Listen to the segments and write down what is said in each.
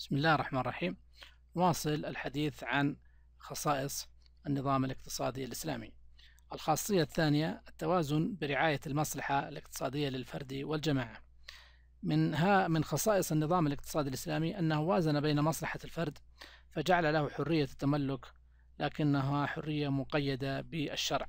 بسم الله الرحمن الرحيم واصل الحديث عن خصائص النظام الاقتصادي الإسلامي الخاصية الثانية التوازن برعاية المصلحة الاقتصادية للفرد والجماعة من, ها من خصائص النظام الاقتصادي الإسلامي أنه وازن بين مصلحة الفرد فجعل له حرية التملك لكنها حرية مقيدة بالشرع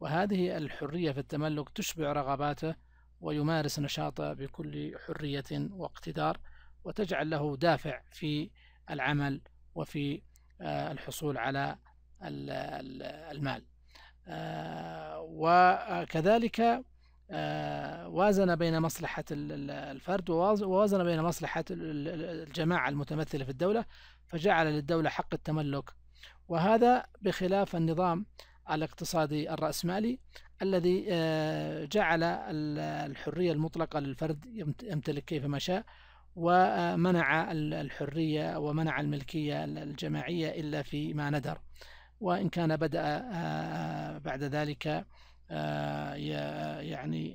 وهذه الحرية في التملك تشبع رغباته ويمارس نشاطه بكل حرية واقتدار وتجعل له دافع في العمل وفي آه، الحصول على المال آه، وكذلك آه، وازن بين مصلحة الفرد ووازن بين مصلحة الجماعة المتمثلة في الدولة فجعل للدولة حق التملك وهذا بخلاف النظام الاقتصادي الرأسمالي الذي جعل الحرية المطلقة للفرد يمتلك كيفما شاء ومنع الحرية ومنع الملكية الجماعية إلا فيما ندر وإن كان بدأ آه، آه، بعد ذلك آه، يعني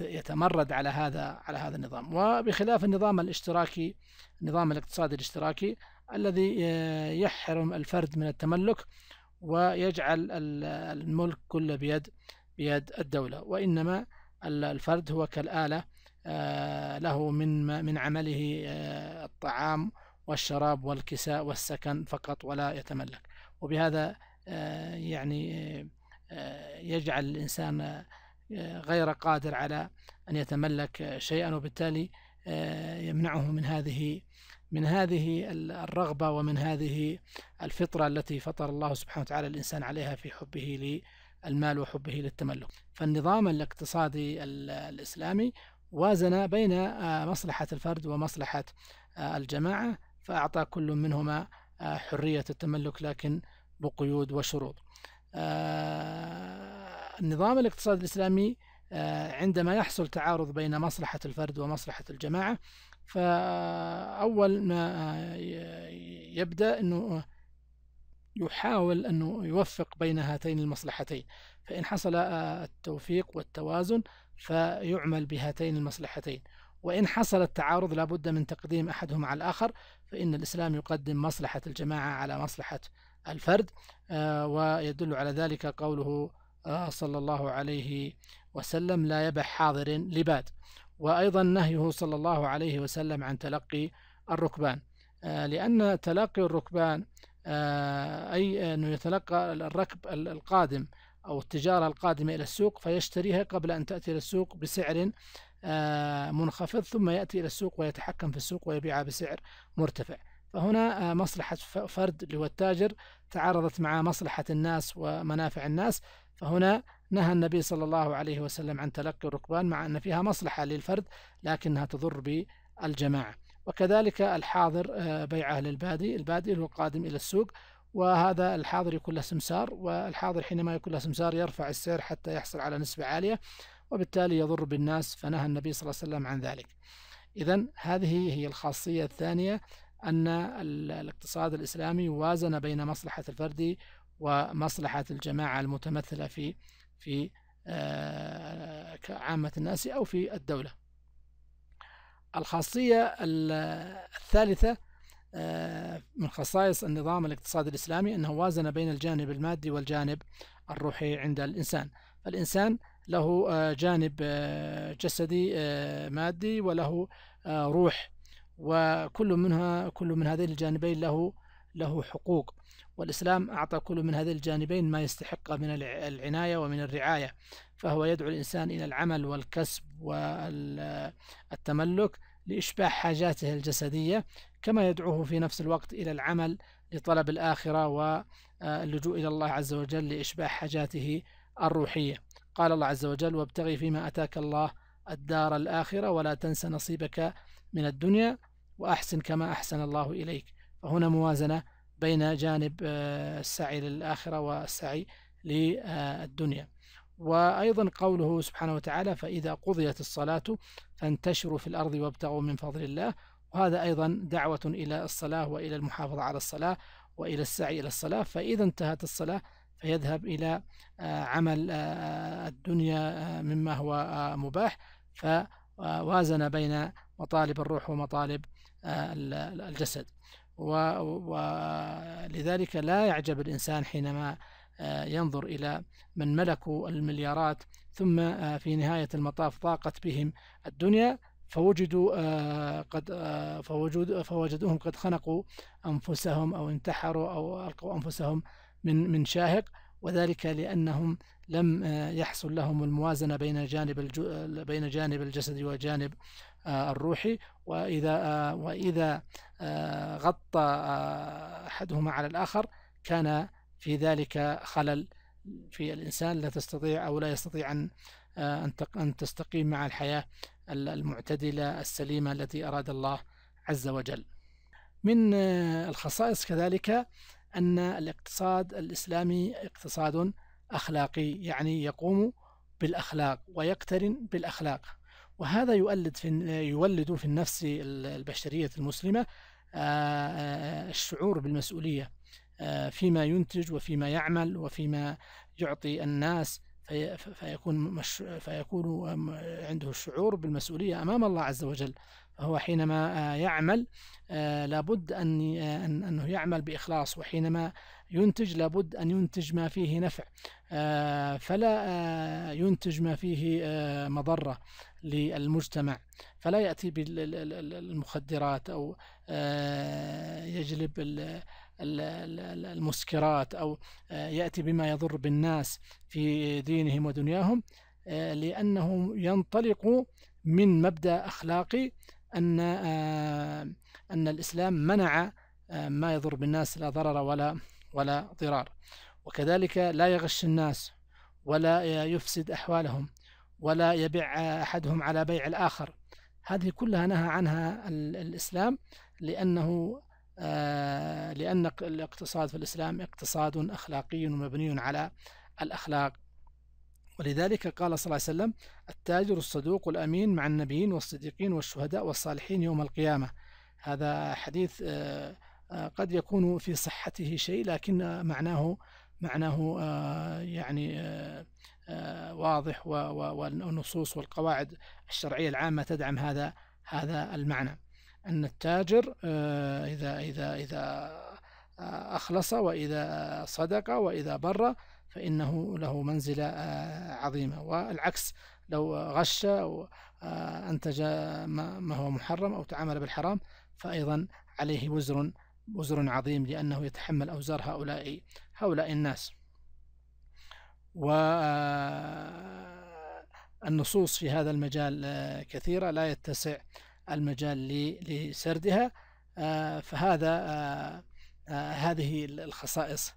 يتمرد على هذا على هذا النظام وبخلاف النظام الاشتراكي النظام الاقتصادي الاشتراكي الذي يحرم الفرد من التملك ويجعل الملك كله بيد بيد الدولة وإنما الفرد هو كالآلة آه، له من من عمله آه، الطعام والشراب والكساء والسكن فقط ولا يتملك وبهذا آه، يعني يجعل الإنسان غير قادر على أن يتملك شيئا وبالتالي يمنعه من هذه من هذه الرغبة ومن هذه الفطرة التي فطر الله سبحانه وتعالى الإنسان عليها في حبه للمال وحبه للتملك فالنظام الاقتصادي الإسلامي وازن بين آه، مصلحة الفرد ومصلحة آه، الجماعة فأعطى كل منهما آه، حرية التملك لكن بقيود وشروط النظام الاقتصادي الإسلامي عندما يحصل تعارض بين مصلحة الفرد ومصلحة الجماعة فأول ما يبدأ أنه يحاول أنه يوفق بين هاتين المصلحتين فإن حصل آه، التوفيق والتوازن فيعمل بهاتين المصلحتين وإن حصل التعارض لابد من تقديم أحدهما على الآخر فإن الإسلام يقدم مصلحة الجماعة على مصلحة الفرد آه، ويدل على ذلك قوله آه، صلى الله عليه وسلم لا يبح حاضر لباد وأيضا نهيه صلى الله عليه وسلم عن تلقي الركبان لأن تلقي الركبان آه، أي أنه يتلقى الركب القادم أو التجارة القادمة إلى السوق فيشتريها قبل أن تأتي إلى السوق بسعر آه، منخفض ثم يأتي إلى السوق ويتحكم في السوق ويبيعها بسعر مرتفع فهنا آه، مصلحة فرد اللي هو التاجر تعارضت مع مصلحة الناس ومنافع الناس فهنا نهى النبي صلى الله عليه وسلم عن تلقي الركبان مع أن فيها مصلحة للفرد لكنها تضر بالجماعة وكذلك الحاضر آه، بيعه للبادي البادي هو القادم إلى السوق وهذا الحاضر يكون له سمسار والحاضر حينما يكون له سمسار يرفع السعر حتى يحصل على نسبة عالية وبالتالي يضر بالناس فنهى النبي صلى الله عليه وسلم عن ذلك إذا هذه هي الخاصية الثانية أن الاقتصاد الإسلامي وازن بين مصلحة الفرد ومصلحة الجماعة المتمثلة في في آه، عامة الناس أو في الدولة الخاصية الثالثة آه، من خصائص النظام الاقتصادي الإسلامي أنه وازن بين الجانب المادي والجانب الروحي عند الإنسان فالإنسان له آه، جانب آه، جسدي مادي وله روح وكل منها كل من هذين الجانبين له له حقوق والإسلام أعطى كل من هذين الجانبين ما يستحقه من العناية ومن الرعاية فهو يدعو الإنسان إلى العمل والكسب والتملك لإشباع حاجاته الجسدية كما يدعوه في نفس الوقت إلى العمل لطلب الآخرة واللجوء إلى الله عز وجل لإشباع حاجاته الروحية قال الله عز وجل وابتغي فيما أتاك الله الدار الآخرة ولا تنس نصيبك من الدنيا وأحسن كما أحسن الله إليك فهنا موازنة بين جانب آه، السعي للآخرة والسعي للدنيا وأيضا قوله سبحانه وتعالى فإذا قضيت الصلاة فانتشروا في الأرض وابتغوا من فضل الله وهذا أيضا دعوة إلى الصلاة وإلى المحافظة على الصلاة وإلى السعي إلى الصلاة فإذا انتهت الصلاة فيذهب إلى آه، عمل آه، الدنيا مما هو مباح فوازن بين مطالب الروح ومطالب الجسد ولذلك لا يعجب الإنسان حينما آه، ينظر إلى من ملكوا المليارات ثم آه، في نهاية المطاف ضاقت بهم الدنيا فوجدوا آه، قد فوجد فوجدوهم قد خنقوا أنفسهم أو انتحروا أو ألقوا أنفسهم من من شاهق وذلك لأنهم لم يحصل لهم الموازنة بين جانب بين جانب الجسد وجانب آه، الروحي وإذا آه، وإذا آه، غطى أحدهما على الآخر كان في ذلك خلل في الإنسان لا تستطيع أو لا يستطيع أن أن تستقيم مع الحياة المعتدلة السليمة التي أراد الله عز وجل من الخصائص كذلك أن الاقتصاد الإسلامي اقتصاد أخلاقي يعني يقوم بالأخلاق ويقترن بالأخلاق وهذا يولد في يولد في النفس البشرية المسلمة آه، آه، الشعور بالمسؤولية آه، فيما ينتج وفيما يعمل وفيما يعطي الناس فيكون مش فيكون عنده الشعور بالمسؤولية أمام الله عز وجل فهو حينما يعمل لابد أن أنه يعمل بإخلاص وحينما ينتج لابد أن ينتج ما فيه نفع فلا ينتج ما فيه مضرة للمجتمع فلا يأتي بالمخدرات أو آه، يجلب المسكرات أو آه، يأتي بما يضر بالناس في دينهم ودنياهم آه، لأنه ينطلق من مبدأ أخلاقي أن أن الإسلام منع ما يضر بالناس لا ضرر ولا ولا ضرار وكذلك لا يغش الناس ولا يفسد أحوالهم ولا يبيع أحدهم على بيع الآخر هذه كلها نهى عنها الإسلام لأنه آه، لأن الاقتصاد في الإسلام اقتصاد أخلاقي مبني على الأخلاق ولذلك قال صلى الله عليه وسلم التاجر الصدوق الأمين مع النبيين والصديقين والشهداء والصالحين يوم القيامة هذا حديث آه، آه، قد يكون في صحته شيء لكن معناه معناه آه، يعني آه، آه، واضح والنصوص والقواعد الشرعية العامة تدعم هذا هذا المعنى أن التاجر إذا إذا إذا أخلص وإذا صدق وإذا بر فإنه له منزلة عظيمة والعكس لو غش أو أنتج ما هو محرم أو تعامل بالحرام فأيضا عليه وزر وزر عظيم لأنه يتحمل أوزار هؤلاء هؤلاء الناس والنصوص آه، في هذا المجال آه، كثيرة لا يتسع المجال لسردها آه، فهذا هذه الخصائص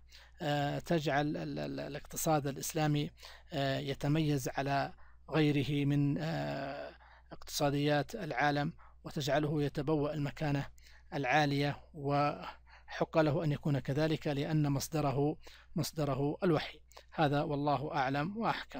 تجعل الاقتصاد الإسلامي يتميز على غيره من اقتصاديات العالم وتجعله يتبوأ المكانة العالية و حق له أن يكون كذلك لأن مصدره مصدره الوحي هذا والله أعلم وأحكم